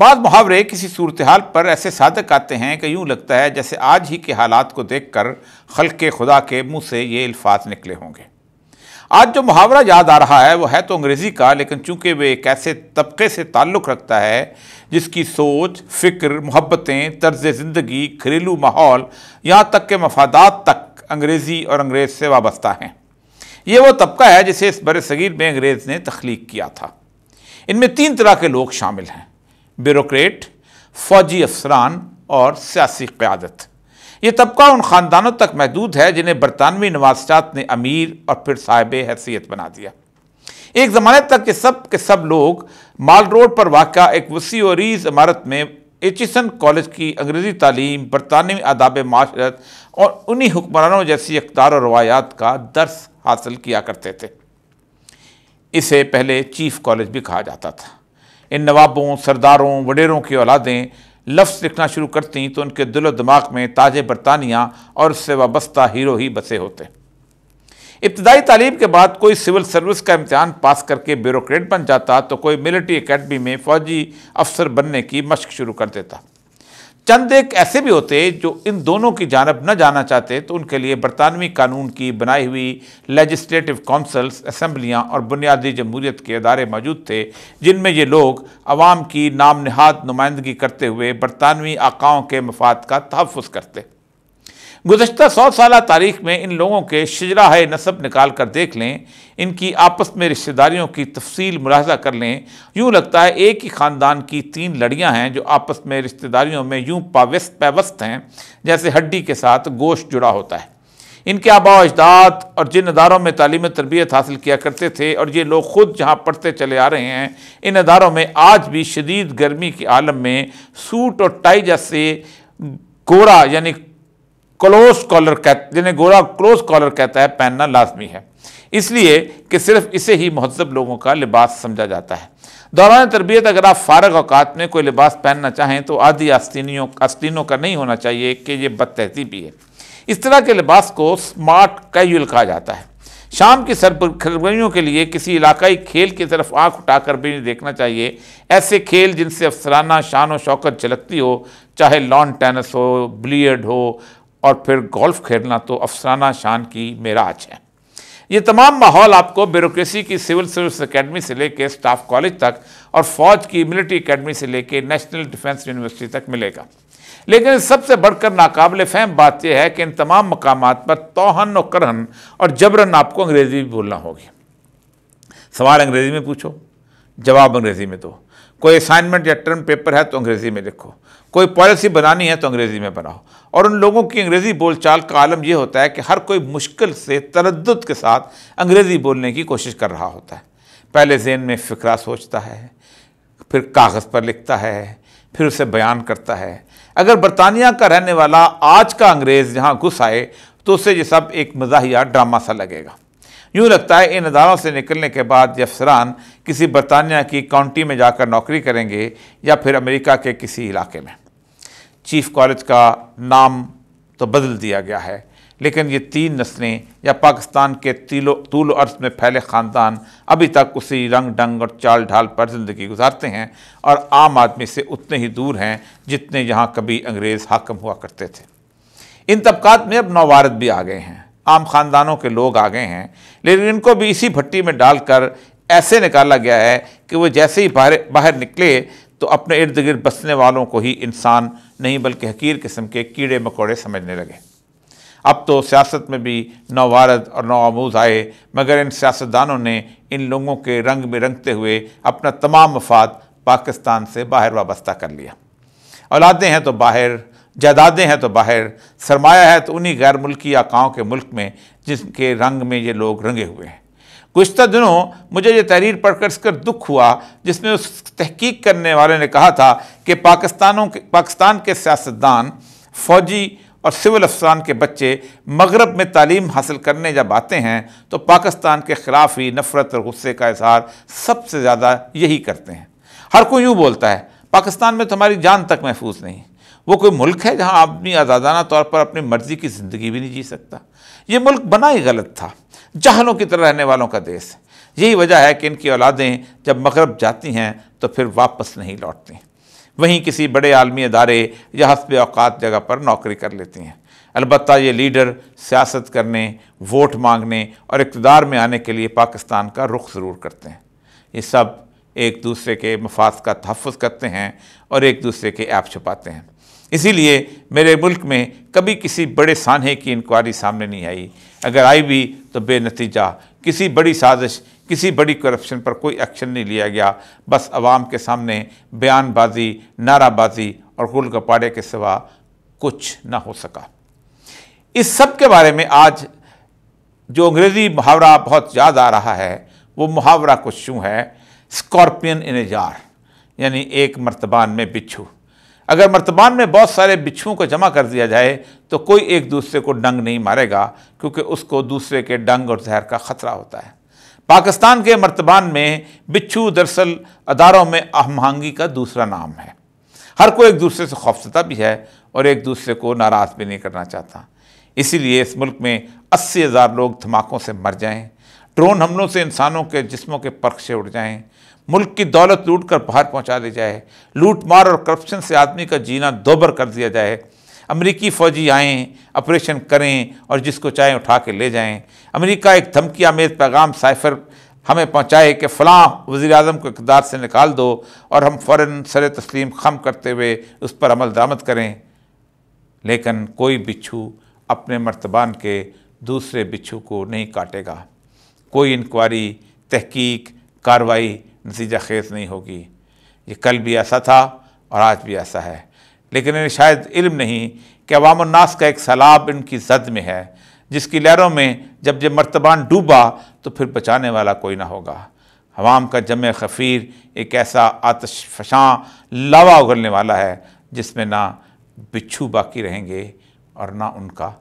बाद मुहावरे किसी सूरत हाल पर ऐसे सादक आते हैं कि यूँ लगता है जैसे आज ही के हालात को देख कर के खुदा के मुँह से ये अल्फाज निकले होंगे आज जो मुहावरा याद आ रहा है वो है तो अंग्रेज़ी का लेकिन चूंकि वे एक ऐसे तबके से ताल्लुक़ रखता है जिसकी सोच फ़िक्र मोहब्बतें तर्ज ज़िंदगी घरेलू माहौल यहाँ तक के मफादात तक अंग्रेज़ी और अंग्रेज़ से वाबस्ता हैं ये वो तबका है जिसे इस बर सगीर में अंग्रेज़ ने तख्लीक किया था इनमें तीन तरह के लोग शामिल हैं ब्यूरोट फौजी अफसरान और सियासी क़्यादत ये तबका उन ख़ानदानों तक महदूद है जिन्हें बरतानवी नवाजात ने अमीर और फिर साहिब हैसियत बना दिया एक ज़माने तक के सब के सब लोग माल रोड पर वाक़ एक वसी और रीज इमारत में एचिसन कॉलेज की अंग्रेज़ी तालीम बरतानवी आदाब माशरत और उन्हीं हुक्मरानों जैसी अकदार और रवायात का दर्स हासिल किया करते थे इसे पहले चीफ कॉलेज भी कहा जाता था इन नवाबों सरदारों वडेरों की औलादें लफ्ज़ लिखना शुरू करती तो उनके दिलो दिमाग में ताज बरतानिया और उससे वाबस्ता हीरो ही बसे होते इब्तदाई तालीम के बाद कोई सिविल सर्विस का इम्तहान पास करके ब्यूरोक्रेट बन जाता तो कोई मिलिट्री अकेडमी में फ़ौजी अफसर बनने की मशक शुरू कर देता चंद एक ऐसे भी होते जो इन दोनों की जानब न जाना चाहते तो उनके लिए बरतानवी कानून की बनाई हुई लेजिस्टिव काउंसल्स असम्बलियाँ और बुनियादी जमहूरियत के अदारे मौजूद थे जिनमें ये लोग आवाम की नाम नहाद नुमाइंदगी करते हुए बरतानवी आकाओं के मफाद का तहफ़ करते गुजशत सौ साल तारीख में इन लोगों के शजरा नसब निकाल कर देख लें इनकी आपस में रिश्तेदारियों की तफसील मुलाजा कर लें यूँ लगता है एक ही ख़ानदान की तीन लड़ियाँ हैं जो आपस में रिश्तेदारियों में यूँ पावस्त पैवस्त हैं जैसे हड्डी के साथ गोश्त जुड़ा होता है इनके आबा अजदाद और जिन अदारों में तालीम तरबियत हासिल किया करते थे और ये लोग ख़ुद जहाँ पढ़ते चले आ रहे हैं इन अदारों में आज भी शदीद गर्मी के आलम में सूट और टाई जैसे गोरा यानी क्लोज कॉलर कह जिन्हें गोरा क्लोज कॉलर कहता है पहनना लाजमी है इसलिए कि सिर्फ इसे ही महजब लोगों का लिबास समझा जाता है दौरान तरबियत अगर आप फारग अवकात में कोई लिबास पहनना चाहें तो आदि आस्तीनियों आस्तीनों का नहीं होना चाहिए कि ये भी है इस तरह के लिबास को स्मार्ट कैजुअल कहा जाता है शाम की सरगर्मियों के लिए किसी इलाकाई खेल की तरफ आंख उठाकर भी नहीं देखना चाहिए ऐसे खेल जिनसे अफसराना शान व शौकत झलकती हो चाहे लॉन टेनिस हो बिलियर्ड हो और फिर गोल्फ खेलना तो अफसाना शान की मेराज है ये तमाम माहौल आपको ब्यूरोसी की सिविल सर्विस एकेडमी से लेकर स्टाफ कॉलेज तक और फौज की मिलिट्री एकेडमी से लेकर नेशनल डिफेंस यूनिवर्सिटी तक मिलेगा लेकिन सबसे बढ़कर नाकाबिल फहम बात यह है कि इन तमाम मकाम पर तोहन और करहन और जबरन आपको अंग्रेज़ी भी बोलना होगी सवाल अंग्रेज़ी में पूछो जवाब अंग्रेज़ी में दो कोई असाइनमेंट या टर्म पेपर है तो अंग्रेज़ी में लिखो कोई पॉलिसी बनानी है तो अंग्रेज़ी में बनाओ और उन लोगों की अंग्रेज़ी बोलचाल का आलम यह होता है कि हर कोई मुश्किल से तरद के साथ अंग्रेज़ी बोलने की कोशिश कर रहा होता है पहले जेन में फ़िक्रा सोचता है फिर कागज़ पर लिखता है फिर उसे बयान करता है अगर बरतानिया का रहने वाला आज का अंग्रेज़ जहाँ घुस आए तो उसे ये सब एक मजाया ड्रामा सा लगेगा यूँ लगता है इन अदारों से निकलने के बाद ये अफसरान किसी बरतानिया की काउंटी में जाकर नौकरी करेंगे या फिर अमेरिका के किसी इलाके में चीफ कॉलेज का नाम तो बदल दिया गया है लेकिन ये तीन नस्लें या पाकिस्तान के तीलो तूल अर्थ में फैले ख़ानदान अभी तक उसी रंग डंग और चाल ढाल पर ज़िंदगी गुजारते हैं और आम आदमी से उतने ही दूर हैं जितने यहाँ कभी अंग्रेज़ हाकम हुआ करते थे इन तबकात में अब नौवारद भी आ गए हैं आम खानदानों के लोग आ गए हैं लेकिन इनको भी इसी भट्टी में डालकर ऐसे निकाला गया है कि वो जैसे ही बाहर बाहर निकले तो अपने इर्द गिर्द बसने वालों को ही इंसान नहीं बल्कि हकीर किस्म के कीड़े मकोड़े समझने लगे अब तो सियासत में भी नौवारद और नौआमूज आए मगर इन सियासतदानों ने इन लोगों के रंग में रंगते हुए अपना तमाम मफाद पाकिस्तान से बाहर वाबस्ता कर लिया औलादें हैं तो बाहर जायदादें हैं तो बाहर सरमाया है तो उन्हीं गैर मुल्की या गाँव के मुल्क में जिसके रंग में ये लोग रंगे हुए हैं गुज्त दिनों मुझे ये तहरीर पढ़कर कर दुख हुआ जिसमें उस तहकीक करने वाले ने कहा था कि पाकिस्तानों के पाकिस्तान के सियासतदान फौजी और सिविल अफसरान के बच्चे मगरब में तालीम हासिल करने जब आते हैं तो पाकिस्तान के ख़िलाफ़ ही नफ़रत और गुस्से का इजहार सबसे ज़्यादा यही करते हैं हर कोई यूँ बोलता है पाकिस्तान में तुम्हारी जान तक महफूज नहीं वो कोई मुल्क है जहाँ आदमी आज़ादाना तौर पर अपनी मर्ज़ी की ज़िंदगी भी नहीं जी सकता ये मुल्क बना ही गलत था जहलों की तरह रहने वालों का देश यही वजह है कि इनकी औलादें जब मगरब जाती हैं तो फिर वापस नहीं लौटती वहीं किसी बड़े आलमी अदारे या हसब अवकात जगह पर नौकरी कर लेती हैं अलबत् ये लीडर सियासत करने वोट मांगने और इकतदार में आने के लिए पाकिस्तान का रुख ज़रूर करते हैं ये सब एक दूसरे के मफाद का तहफ़ करते हैं और एक दूसरे के ऐप छुपाते हैं इसीलिए मेरे मुल्क में कभी किसी बड़े सानहे की इंक्वायरी सामने नहीं आई अगर आई भी तो बेनतीजा किसी बड़ी साजिश किसी बड़ी करप्शन पर कोई एक्शन नहीं लिया गया बस आवाम के सामने बयानबाजी नाराबाजी और गुल गपाड़े के सिवा कुछ ना हो सका इस सब के बारे में आज जो अंग्रेज़ी मुहावरा बहुत याद आ रहा है वो मुहावरा कुछ यूँ है स्कॉर्पियन इन ए जार यानी एक मर्तबान में बिच्छू अगर मर्तबान में बहुत सारे बिच्छुओं को जमा कर दिया जाए तो कोई एक दूसरे को डंग नहीं मारेगा क्योंकि उसको दूसरे के डंग और जहर का ख़तरा होता है पाकिस्तान के मर्तबान में बिच्छू दरअसल अदारों में आहमहंगी का दूसरा नाम है हर कोई एक दूसरे से खौफसदा भी है और एक दूसरे को नाराज़ भी नहीं करना चाहता इसीलिए इस मुल्क में अस्सी हज़ार लोग धमाकों से मर जाएं ड्रोन हमलों से इंसानों के जिस्मों के पर्ख से उड़ जाएं मुल्क की दौलत लूट कर बाहर पहुंचा दी जाए लूट मार और करप्शन से आदमी का जीना दोबर कर दिया जाए अमेरिकी फ़ौजी आएँ ऑपरेशन करें और जिसको चाहें उठा के ले जाएं अमेरिका एक धमकी आमेज पैगाम साइफर हमें पहुँचाए कि फ़लाँ वज़ी अजम को इकदार से निकाल दो और हम फ़ौर सर तस्लीम खम करते हुए उस पर अमल दरामद करें लेकिन कोई बिच्छू अपने मर्तबान के दूसरे बिच्छू को नहीं काटेगा कोई इंक्वायरी तहकीक कार्रवाई नतीजा खेज नहीं होगी ये कल भी ऐसा था और आज भी ऐसा है लेकिन इन्हें शायद इल्म नहीं कि अवामनास का एक सैलाब इनकी जद में है जिसकी लहरों में जब जब मर्तबान डूबा तो फिर बचाने वाला कोई ना होगा हवाम का जम खफीर एक ऐसा आतश फशां लावा उगलने वाला है जिसमें ना बिच्छू बाकी रहेंगे और ना उनका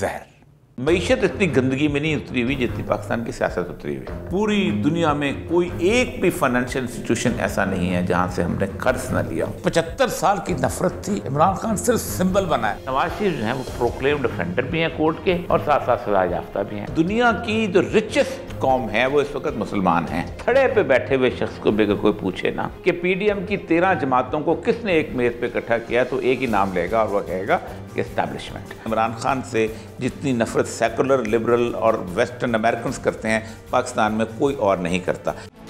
जहर मीशत इतनी गंदगी में नहीं उतरी हुई जितनी पाकिस्तान की सियासत उतरी हुई पूरी दुनिया में कोई एक भी फाइनेंशियल इंस्टीट्यूशन ऐसा नहीं है जहाँ से हमने कर्ज ना लिया पचहत्तर साल की नफरत थी इमरान खान सिर्फ सिंबल बना है नवाज शरीफ जो है वो प्रोक्लेम डिफेंडर भी हैं कोर्ट के और साथ साथ सजा याफ्ता भी हैं दुनिया की जो रिचेस्ट कौम है वो इस वक्त मुसलमान हैं खड़े पे बैठे हुए शख्स को बेगर कोई पूछे ना कि पीडीएम की तेरह जमातों को किसने एक मेज़ पे इकट्ठा किया तो एक ही नाम लेगा और वह कहेगा कि इस्टेब्लिशमेंट इमरान खान से जितनी नफरत सेकुलर लिबरल और वेस्टर्न अमेरिकन करते हैं पाकिस्तान में कोई और नहीं करता